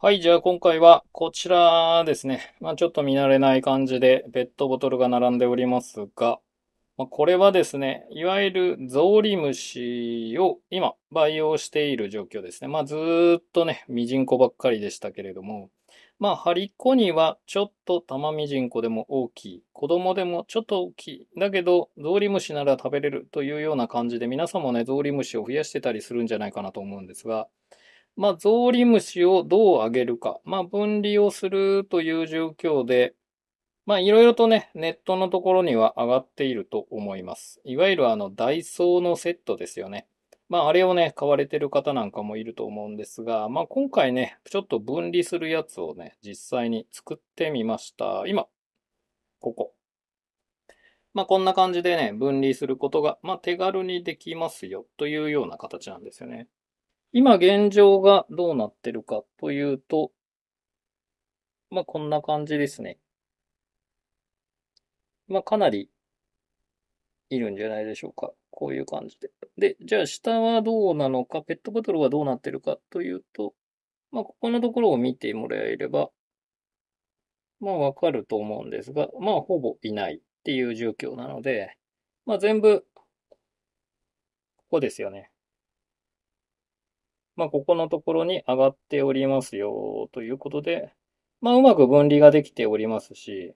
はい、じゃあ今回はこちらですね。まあちょっと見慣れない感じでペットボトルが並んでおりますが、まあ、これはですね、いわゆるゾウリムシを今培養している状況ですね。まあずっとね、ミジンコばっかりでしたけれども、まあハリコにはちょっと玉ミジンコでも大きい、子供でもちょっと大きい、だけどゾウリムシなら食べれるというような感じで皆さんもね、ゾウリムシを増やしてたりするんじゃないかなと思うんですが、まあ、ゾウリムシをどう上げるか。まあ、分離をするという状況で、まあ、いろいろとね、ネットのところには上がっていると思います。いわゆるあの、ダイソーのセットですよね。まあ、あれをね、買われてる方なんかもいると思うんですが、まあ、今回ね、ちょっと分離するやつをね、実際に作ってみました。今、ここ。まあ、こんな感じでね、分離することが、まあ、手軽にできますよ、というような形なんですよね。今現状がどうなってるかというと、まあ、こんな感じですね。まあ、かなりいるんじゃないでしょうか。こういう感じで。で、じゃあ下はどうなのか、ペットボトルはどうなってるかというと、まあ、ここのところを見てもらえれば、まあ、わかると思うんですが、まあ、ほぼいないっていう状況なので、まあ、全部、ここですよね。まあ、ここのところに上がっておりますよ、ということで、まあ、うまく分離ができておりますし、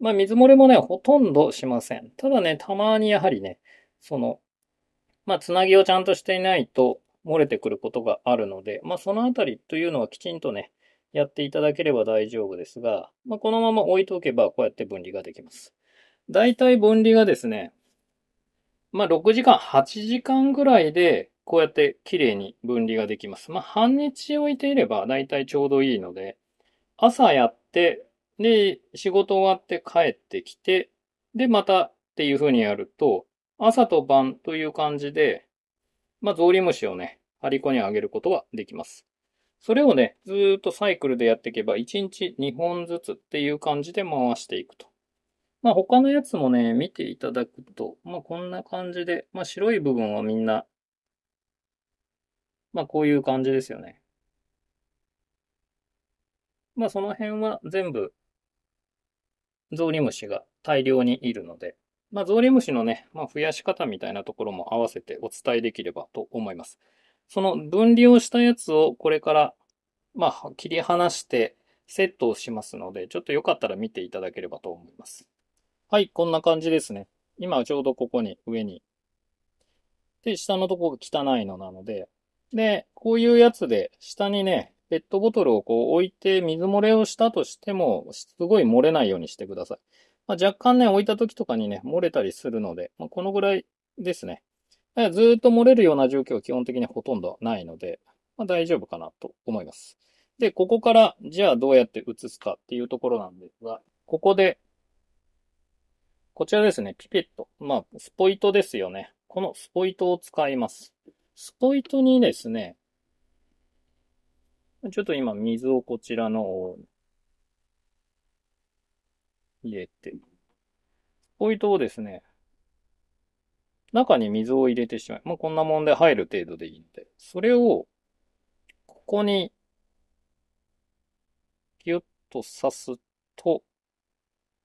まあ、水漏れもね、ほとんどしません。ただね、たまにやはりね、その、まあ、つなぎをちゃんとしていないと漏れてくることがあるので、まあ、そのあたりというのはきちんとね、やっていただければ大丈夫ですが、まあ、このまま置いておけば、こうやって分離ができます。大体分離がですね、まあ、6時間、8時間ぐらいで、こうやって綺麗に分離ができます。まあ、半日置いていれば大体ちょうどいいので、朝やって、で、仕事終わって帰ってきて、で、またっていう風にやると、朝と晩という感じで、まあ、ゾウリムシをね、張り子にあげることができます。それをね、ずっとサイクルでやっていけば、1日2本ずつっていう感じで回していくと。まあ、他のやつもね、見ていただくと、まあ、こんな感じで、まあ、白い部分はみんなまあこういう感じですよね。まあその辺は全部ゾウリムシが大量にいるので、まあゾウリムシのね、まあ増やし方みたいなところも合わせてお伝えできればと思います。その分離をしたやつをこれから、まあ切り離してセットをしますので、ちょっとよかったら見ていただければと思います。はい、こんな感じですね。今ちょうどここに上に。で、下のとこが汚いのなので、で、こういうやつで、下にね、ペットボトルをこう置いて水漏れをしたとしても、すごい漏れないようにしてください。まあ、若干ね、置いた時とかにね、漏れたりするので、まあ、このぐらいですね。だからずっと漏れるような状況は基本的にほとんどないので、まあ、大丈夫かなと思います。で、ここから、じゃあどうやって移すかっていうところなんですが、ここで、こちらですね、ピペット。まあ、スポイトですよね。このスポイトを使います。スポイトにですね、ちょっと今水をこちらの方入れて、スポイトをですね、中に水を入れてしまう。まあ、こんなもんで入る程度でいいので、それを、ここに、ぎゅっと刺すと、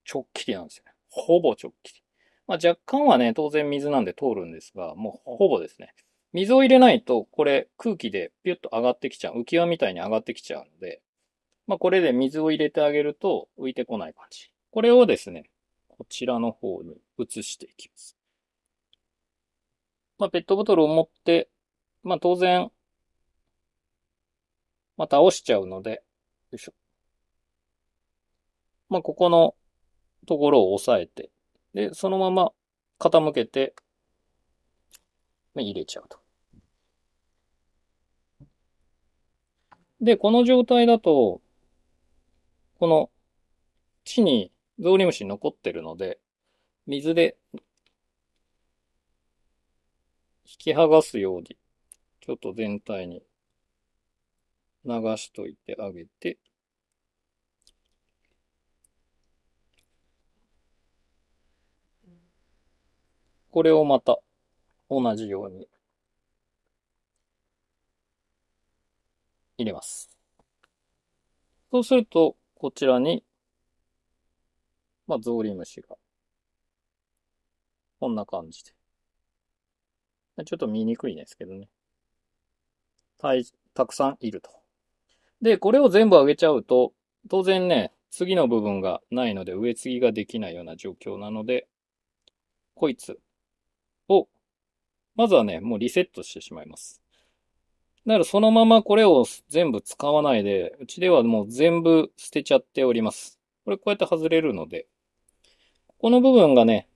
直きりなんですよね。ほぼ直きり。まあ、若干はね、当然水なんで通るんですが、もうほぼですね。水を入れないと、これ空気でピュッと上がってきちゃう。浮き輪みたいに上がってきちゃうので、まあ、これで水を入れてあげると浮いてこない感じ。これをですね、こちらの方に移していきます。まあ、ペットボトルを持って、まあ、当然、まあ、倒しちゃうので、よいしょ。まあ、ここのところを押さえて、で、そのまま傾けて、入れちゃうと。で、この状態だと、この地にゾウリムシ残ってるので、水で引き剥がすように、ちょっと全体に流しといてあげて、これをまた同じように入れます。そうすると、こちらに、まあ、ゾウリムシが、こんな感じで。ちょっと見にくいですけどね。たい、たくさんいると。で、これを全部あげちゃうと、当然ね、次の部分がないので植え継ぎができないような状況なので、こいつを、まずはね、もうリセットしてしまいます。だからそのままこれを全部使わないで、うちではもう全部捨てちゃっております。これこうやって外れるので、この部分がね、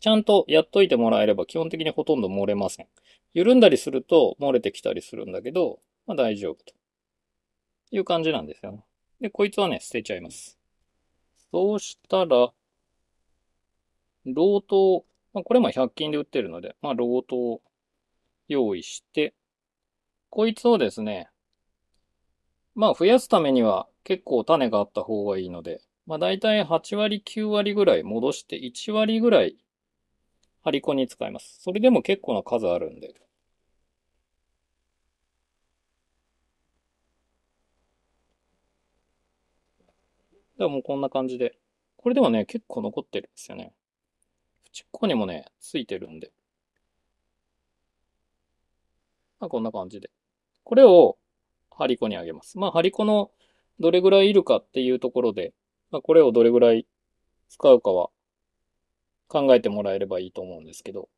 ちゃんとやっといてもらえれば基本的にほとんど漏れません。緩んだりすると漏れてきたりするんだけど、まあ大丈夫という感じなんですよで、こいつはね、捨てちゃいます。そうしたら、ロートまあ、これも100均で売ってるので、まあ、ロートを用意して、こいつをですね、まあ増やすためには結構種があった方がいいので、まあ大体8割9割ぐらい戻して1割ぐらい張り子に使います。それでも結構な数あるんで。でもうこんな感じで。これでもね、結構残ってるんですよね。縁っこにもね、ついてるんで。まあ、こんな感じで。これを、ハリコにあげます。まあ、ハリコのどれぐらいいるかっていうところで、まあ、これをどれぐらい使うかは考えてもらえればいいと思うんですけど。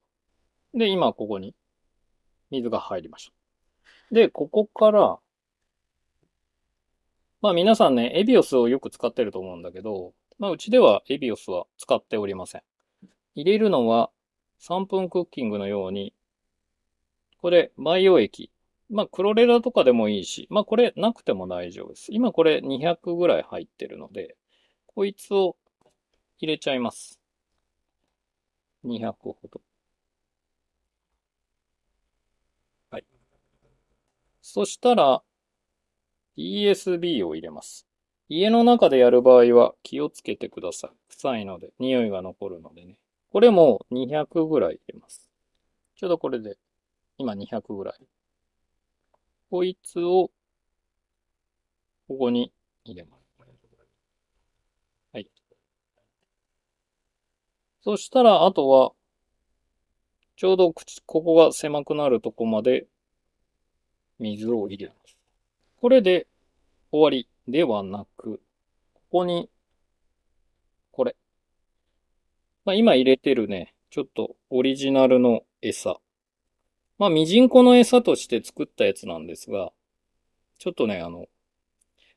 で、今ここに水が入りました。で、ここから、まあ皆さんね、エビオスをよく使ってると思うんだけど、まあうちではエビオスは使っておりません。入れるのは3分クッキングのようにこれ、培養液。まあ、クロレラとかでもいいし、まあ、これなくても大丈夫です。今これ200ぐらい入ってるので、こいつを入れちゃいます。200ほど。はい。そしたら、ESB を入れます。家の中でやる場合は気をつけてください。臭いので、匂いが残るのでね。これも200ぐらい入れます。ちょうどこれで今200ぐらい。こいつを、ここに入れます。はい。そしたら、あとは、ちょうど口、ここが狭くなるとこまで、水を入れます。これで終わりではなく、ここに、これ。まあ、今入れてるね、ちょっとオリジナルの餌。まあ、ミジンコの餌として作ったやつなんですが、ちょっとね、あの、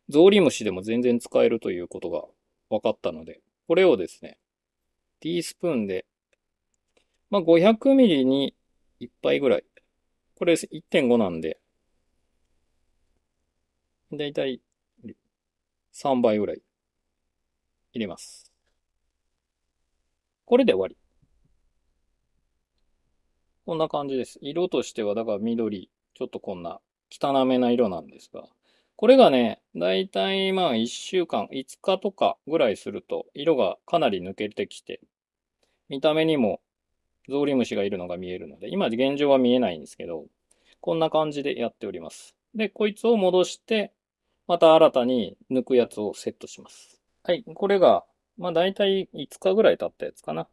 ゾウリムシでも全然使えるということが分かったので、これをですね、ティースプーンで、まあ、500ミリに1杯ぐらい。これ1.5なんで、だいたい3倍ぐらい入れます。これで終わり。こんな感じです。色としては、だから緑、ちょっとこんな汚めな色なんですが、これがね、だいたいまあ1週間、5日とかぐらいすると、色がかなり抜けてきて、見た目にもゾウリムシがいるのが見えるので、今現状は見えないんですけど、こんな感じでやっております。で、こいつを戻して、また新たに抜くやつをセットします。はい、これが、まあたい5日ぐらい経ったやつかな。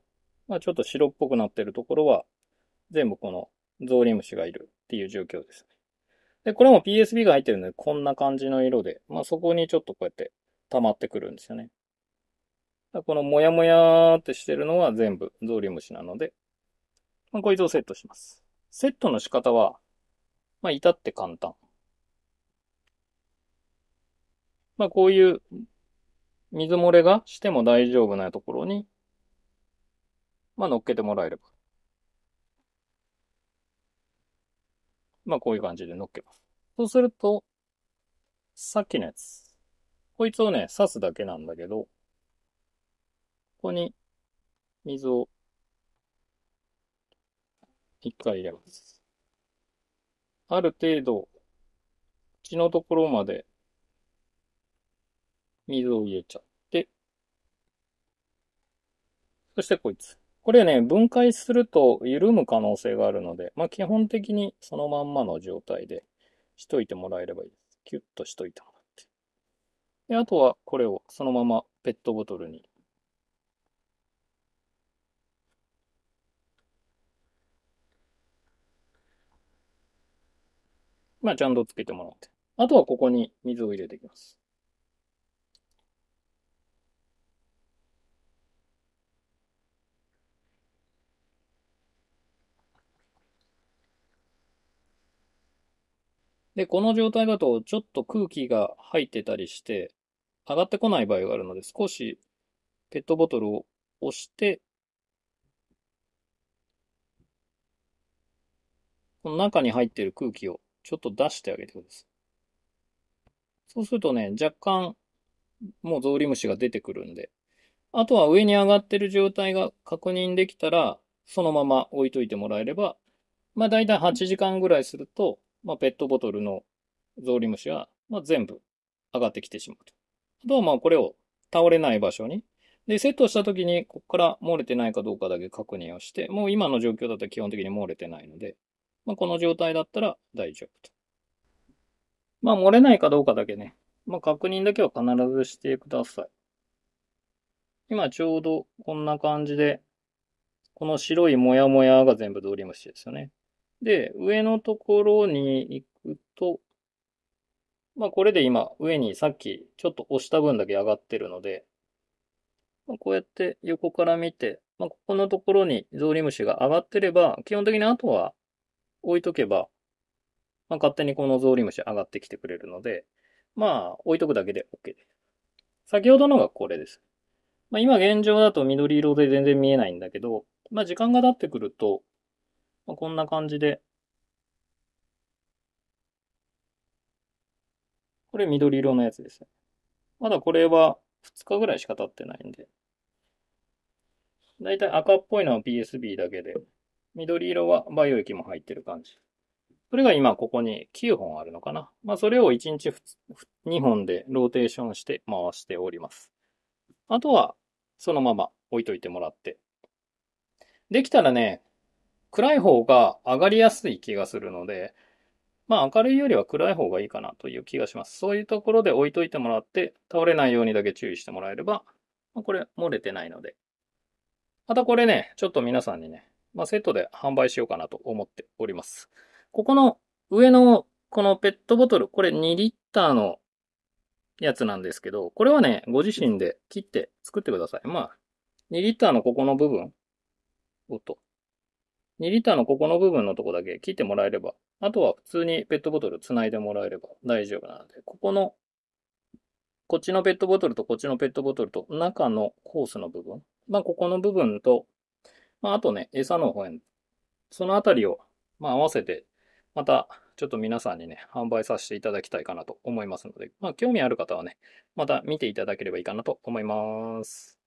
まあちょっと白っぽくなってるところは全部このゾウリムシがいるっていう状況ですね。で、これも PSB が入ってるので、こんな感じの色で、まあ、そこにちょっとこうやって溜まってくるんですよね。このモヤモヤってしてるのは全部ゾウリムシなので、まあ、こいつをセットします。セットの仕方は、まあ、至って簡単。まあ、こういう水漏れがしても大丈夫なところに、まあ、乗っけてもらえれば。まあこういう感じで乗っけます。そうすると、さっきのやつ。こいつをね、刺すだけなんだけど、ここに水を一回入れます。ある程度、口のところまで水を入れちゃって、そしてこいつ。これね、分解すると緩む可能性があるので、まあ、基本的にそのまんまの状態でしといてもらえればいいです。キュッとしといてもらって。で、あとはこれをそのままペットボトルに。まあ、ちゃんとつけてもらって。あとはここに水を入れていきます。で、この状態だとちょっと空気が入ってたりして、上がってこない場合があるので、少しペットボトルを押して、この中に入っている空気をちょっと出してあげてください。そうするとね、若干、もうゾウリムシが出てくるんで。あとは上に上がってる状態が確認できたら、そのまま置いといてもらえれば、まあ大体8時間ぐらいすると、まあ、ペットボトルのゾウリムシは、まあ、全部上がってきてしまうと。あとはまあこれを倒れない場所に。で、セットした時に、ここから漏れてないかどうかだけ確認をして、もう今の状況だと基本的に漏れてないので、まあ、この状態だったら大丈夫と。まあ漏れないかどうかだけね、まあ確認だけは必ずしてください。今ちょうどこんな感じで、この白いモヤモヤが全部ドリムシですよね。で、上のところに行くと、まあこれで今上にさっきちょっと押した分だけ上がってるので、まあ、こうやって横から見て、まあここのところにゾウリムシが上がってれば、基本的にあとは置いとけば、まあ勝手にこのゾウリムシ上がってきてくれるので、まあ置いとくだけで OK です。先ほどのがこれです。まあ今現状だと緑色で全然見えないんだけど、まあ時間が経ってくると、まあ、こんな感じで、これ緑色のやつですね。まだこれは2日ぐらいしか経ってないんで。だいたい赤っぽいのは PSB だけで、緑色は培養液も入ってる感じ。それが今ここに9本あるのかな。まあそれを1日2本でローテーションして回しております。あとはそのまま置いといてもらって。できたらね、暗い方が上がりやすい気がするので、まあ明るいよりは暗い方がいいかなという気がします。そういうところで置いといてもらって、倒れないようにだけ注意してもらえれば、まあ、これ漏れてないので。またこれね、ちょっと皆さんにね、まあ、セットで販売しようかなと思っております。ここの上のこのペットボトル、これ2リッターのやつなんですけど、これはね、ご自身で切って作ってください。まあ、2リッターのここの部分、おっと、2リッターのここの部分のとこだけ切ってもらえれば、あとは普通にペットボトル繋いでもらえれば大丈夫なので、ここの、こっちのペットボトルとこっちのペットボトルと中のコースの部分、まあ、ここの部分と、まあ、あとね、餌の方へ、そのあたりを、まあ、合わせて、また、ちょっと皆さんにね、販売させていただきたいかなと思いますので、まあ、興味ある方はね、また見ていただければいいかなと思います。